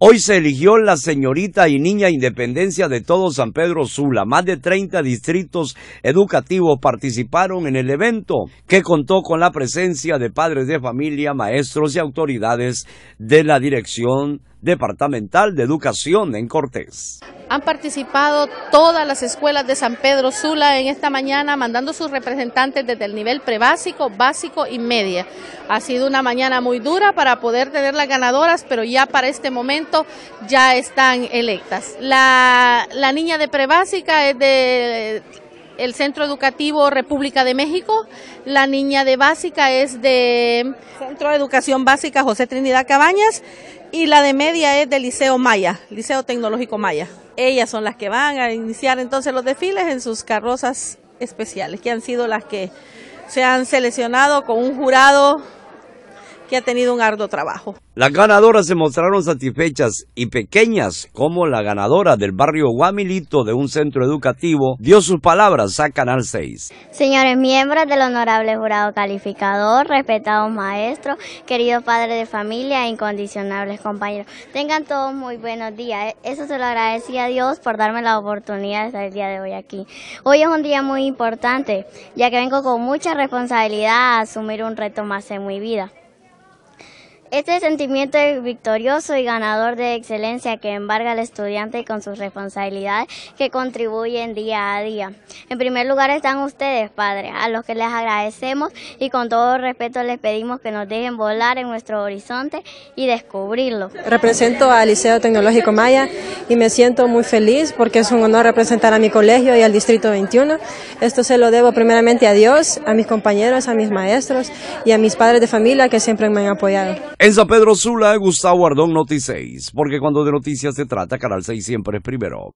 Hoy se eligió la señorita y niña independencia de todo San Pedro Sula. Más de 30 distritos educativos participaron en el evento, que contó con la presencia de padres de familia, maestros y autoridades de la Dirección Departamental de Educación en Cortés. Han participado todas las escuelas de San Pedro Sula en esta mañana, mandando sus representantes desde el nivel prebásico, básico y media. Ha sido una mañana muy dura para poder tener las ganadoras, pero ya para este momento ya están electas. La, niña de prebásica es de el Centro Educativo República de México. La niña de básica es de Centro de Educación Básica José Trinidad Cabañas y la de media es del Liceo Maya, Liceo Tecnológico Maya. Ellas son las que van a iniciar entonces los desfiles en sus carrozas especiales, que han sido las que se han seleccionado con un jurado que ha tenido un arduo trabajo. Las ganadoras se mostraron satisfechas y pequeñas, como la ganadora del barrio Guamilito de un centro educativo dio sus palabras a Canal 6. Señores miembros del honorable jurado calificador, respetados maestros, queridos padres de familia e incondicionables compañeros, tengan todos muy buenos días. E, eso se lo agradecía a Dios por darme la oportunidad de estar el día de hoy aquí. Hoy es un día muy importante, ya que vengo con mucha responsabilidad a asumir un reto más en mi vida. Este sentimiento victorioso y ganador de excelencia que embarga al estudiante con sus responsabilidades que contribuyen día a día. En primer lugar están ustedes, padres, a los que les agradecemos y con todo respeto les pedimos que nos dejen volar en nuestro horizonte y descubrirlo. Represento al Liceo Tecnológico Maya y me siento muy feliz porque es un honor representar a mi colegio y al Distrito 21. Esto se lo debo primeramente a Dios, a mis compañeros, a mis maestros y a mis padres de familia que siempre me han apoyado. En San Pedro Sula, Gustavo Ardón, Noticias, porque cuando de noticias se trata, Canal 6 siempre es primero.